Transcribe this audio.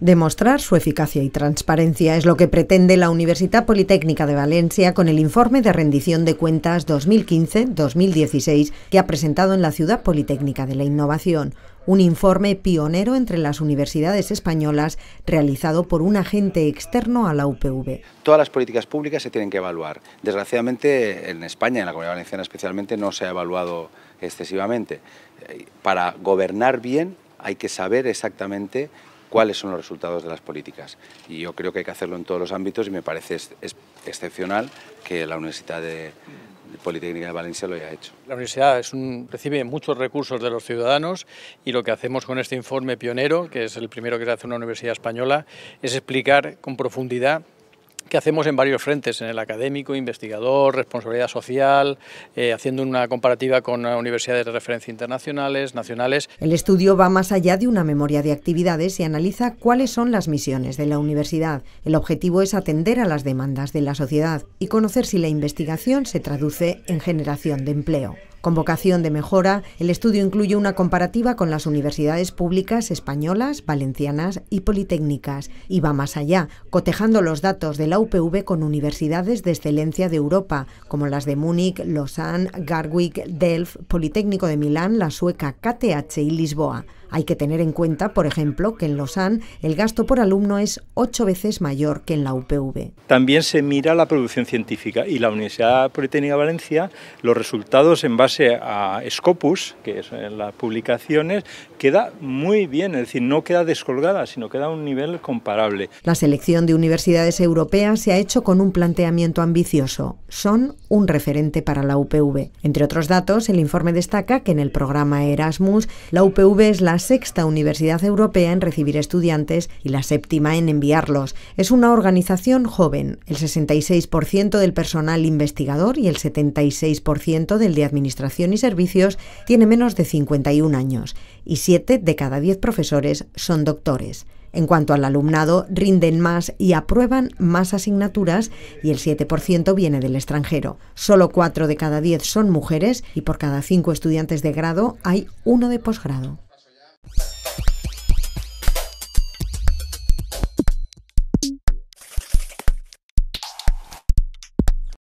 Demostrar su eficacia y transparencia es lo que pretende la Universidad Politécnica de Valencia con el informe de rendición de cuentas 2015-2016 que ha presentado en la Ciudad Politécnica de la Innovación, un informe pionero entre las universidades españolas realizado por un agente externo a la UPV. Todas las políticas públicas se tienen que evaluar. Desgraciadamente en España, en la Comunidad Valenciana especialmente, no se ha evaluado excesivamente. Eh, para gobernar bien hay que saber exactamente cuáles son los resultados de las políticas. Y yo creo que hay que hacerlo en todos los ámbitos y me parece es excepcional que la Universidad de, Politécnica de Valencia lo haya hecho. La universidad recibe muchos recursos de los ciudadanos y lo que hacemos con este informe pionero, que es el primero que se hace en una universidad española, es explicar con profundidad que hacemos en varios frentes, en el académico, investigador, responsabilidad social, eh, haciendo una comparativa con eh, universidades de referencia internacionales, nacionales. El estudio va más allá de una memoria de actividades y analiza cuáles son las misiones de la universidad. El objetivo es atender a las demandas de la sociedad y conocer si la investigación se traduce en generación de empleo. Con vocación de mejora, el estudio incluye una comparativa con las universidades públicas españolas, valencianas y politécnicas y va más allá, cotejando los datos de la UPV con universidades de excelencia de Europa, como las de Múnich, Lausanne, Garwick, Delft, Politécnico de Milán, la sueca KTH y Lisboa. Hay que tener en cuenta, por ejemplo, que en Lausanne el gasto por alumno es ocho veces mayor que en la UPV. También se mira la producción científica y la Universidad Politécnica de Valencia, los resultados en base a Scopus, que es en eh, las publicaciones, queda muy bien, es decir, no queda descolgada, sino queda a un nivel comparable. La selección de universidades europeas se ha hecho con un planteamiento ambicioso. Son un referente para la UPV. Entre otros datos, el informe destaca que en el programa Erasmus, la UPV es la sexta universidad europea en recibir estudiantes y la séptima en enviarlos. Es una organización joven, el 66% del personal investigador y el 76% del de administración y servicios tiene menos de 51 años y 7 de cada 10 profesores son doctores. En cuanto al alumnado, rinden más y aprueban más asignaturas y el 7% viene del extranjero. Solo 4 de cada 10 son mujeres y por cada 5 estudiantes de grado hay uno de posgrado.